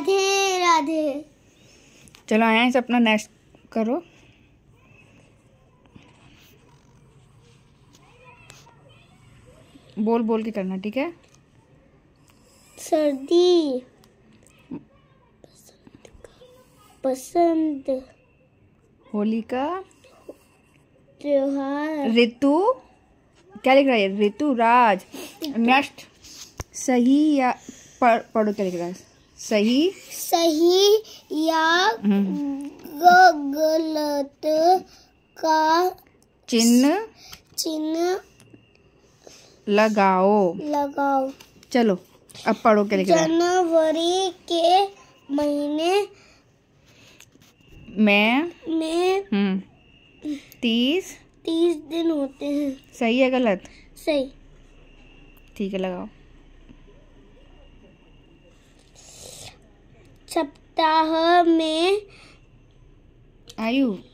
राधे राधे चलो आया अपना नेक्स्ट करो बोल बोल के करना ठीक है सर्दी पसंद होली का त्योहार ऋतु क्या लिख रहा है ऋतु राज नेक्स्ट सही या पढ़ो क्या लिख रहा है सही सही या हम्म। गलत का चिन्ह चिन्ह लगाओ लगाओ चलो अब पढ़ो के लिए जनवरी के महीने में में हम्म, तीस तीस दिन होते हैं सही है गलत सही ठीक है लगाओ सप्ताह में आयु